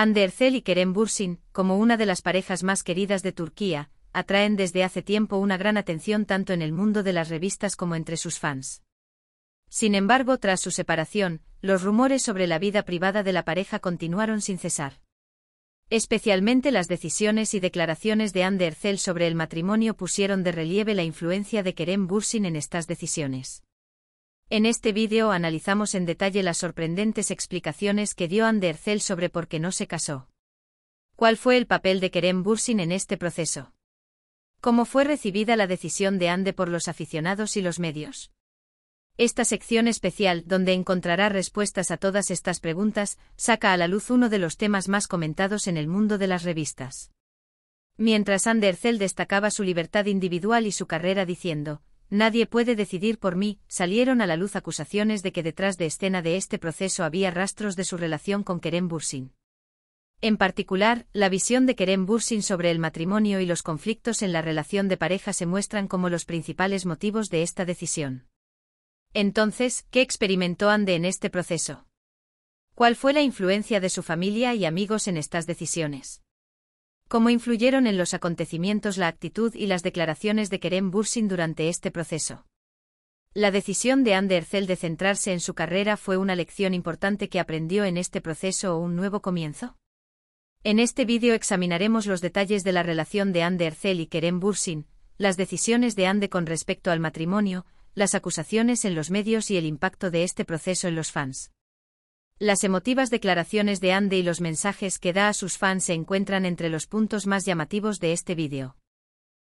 Andersel y Kerem Bursin, como una de las parejas más queridas de Turquía, atraen desde hace tiempo una gran atención tanto en el mundo de las revistas como entre sus fans. Sin embargo, tras su separación, los rumores sobre la vida privada de la pareja continuaron sin cesar. Especialmente las decisiones y declaraciones de Ander sobre el matrimonio pusieron de relieve la influencia de Kerem Bursin en estas decisiones. En este vídeo analizamos en detalle las sorprendentes explicaciones que dio Andercel sobre por qué no se casó. ¿Cuál fue el papel de Kerem Bursin en este proceso? ¿Cómo fue recibida la decisión de Ande por los aficionados y los medios? Esta sección especial, donde encontrará respuestas a todas estas preguntas, saca a la luz uno de los temas más comentados en el mundo de las revistas. Mientras Andercel destacaba su libertad individual y su carrera diciendo, Nadie puede decidir por mí, salieron a la luz acusaciones de que detrás de escena de este proceso había rastros de su relación con Kerem Bursin. En particular, la visión de Kerem Bursin sobre el matrimonio y los conflictos en la relación de pareja se muestran como los principales motivos de esta decisión. Entonces, ¿qué experimentó Ande en este proceso? ¿Cuál fue la influencia de su familia y amigos en estas decisiones? cómo influyeron en los acontecimientos la actitud y las declaraciones de Kerem Bursin durante este proceso. La decisión de Andercel de centrarse en su carrera fue una lección importante que aprendió en este proceso o un nuevo comienzo. En este vídeo examinaremos los detalles de la relación de Andercel y Kerem Bursin, las decisiones de Ande con respecto al matrimonio, las acusaciones en los medios y el impacto de este proceso en los fans. Las emotivas declaraciones de Andy y los mensajes que da a sus fans se encuentran entre los puntos más llamativos de este vídeo.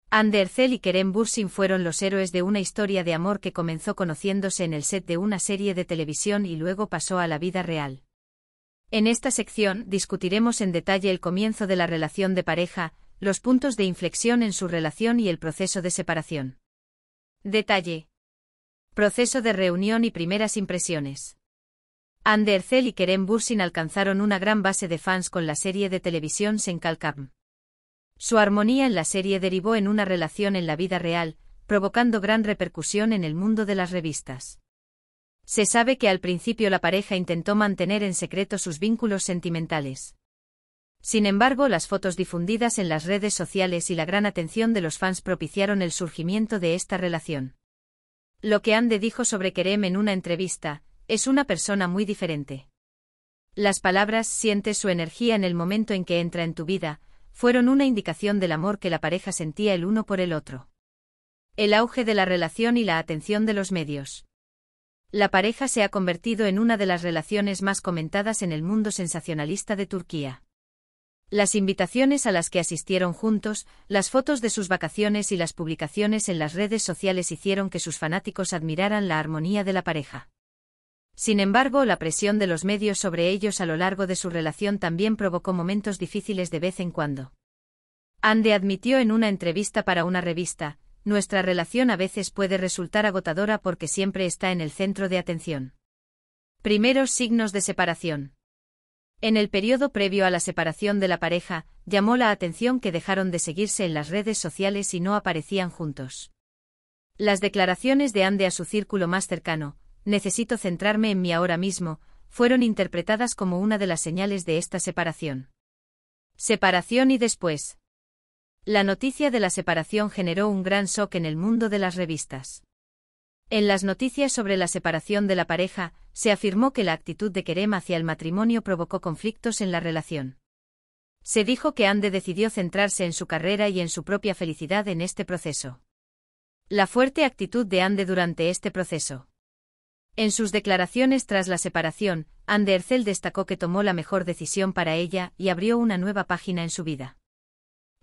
Andy Ercel y Kerem Bursin fueron los héroes de una historia de amor que comenzó conociéndose en el set de una serie de televisión y luego pasó a la vida real. En esta sección discutiremos en detalle el comienzo de la relación de pareja, los puntos de inflexión en su relación y el proceso de separación. Detalle. Proceso de reunión y primeras impresiones. Andercel y Kerem Bursin alcanzaron una gran base de fans con la serie de televisión Senkalkam. Su armonía en la serie derivó en una relación en la vida real, provocando gran repercusión en el mundo de las revistas. Se sabe que al principio la pareja intentó mantener en secreto sus vínculos sentimentales. Sin embargo, las fotos difundidas en las redes sociales y la gran atención de los fans propiciaron el surgimiento de esta relación. Lo que Ande dijo sobre Kerem en una entrevista, es una persona muy diferente. Las palabras siente su energía en el momento en que entra en tu vida, fueron una indicación del amor que la pareja sentía el uno por el otro. El auge de la relación y la atención de los medios. La pareja se ha convertido en una de las relaciones más comentadas en el mundo sensacionalista de Turquía. Las invitaciones a las que asistieron juntos, las fotos de sus vacaciones y las publicaciones en las redes sociales hicieron que sus fanáticos admiraran la armonía de la pareja. Sin embargo, la presión de los medios sobre ellos a lo largo de su relación también provocó momentos difíciles de vez en cuando. Ande admitió en una entrevista para una revista, nuestra relación a veces puede resultar agotadora porque siempre está en el centro de atención. Primeros signos de separación. En el periodo previo a la separación de la pareja, llamó la atención que dejaron de seguirse en las redes sociales y no aparecían juntos. Las declaraciones de Ande a su círculo más cercano, necesito centrarme en mí ahora mismo, fueron interpretadas como una de las señales de esta separación. Separación y después. La noticia de la separación generó un gran shock en el mundo de las revistas. En las noticias sobre la separación de la pareja, se afirmó que la actitud de Kerem hacia el matrimonio provocó conflictos en la relación. Se dijo que Ande decidió centrarse en su carrera y en su propia felicidad en este proceso. La fuerte actitud de Ande durante este proceso en sus declaraciones tras la separación, Andercel destacó que tomó la mejor decisión para ella y abrió una nueva página en su vida.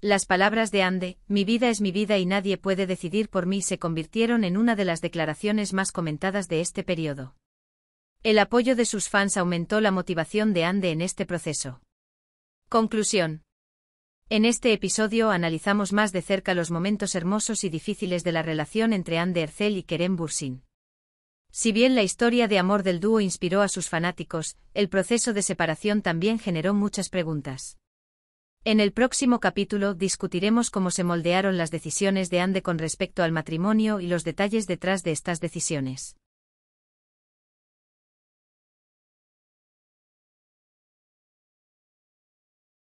Las palabras de Ande, mi vida es mi vida y nadie puede decidir por mí, se convirtieron en una de las declaraciones más comentadas de este periodo. El apoyo de sus fans aumentó la motivación de Ande en este proceso. Conclusión. En este episodio analizamos más de cerca los momentos hermosos y difíciles de la relación entre Ande Ercel y Kerem Bursin. Si bien la historia de amor del dúo inspiró a sus fanáticos, el proceso de separación también generó muchas preguntas. En el próximo capítulo discutiremos cómo se moldearon las decisiones de Ande con respecto al matrimonio y los detalles detrás de estas decisiones.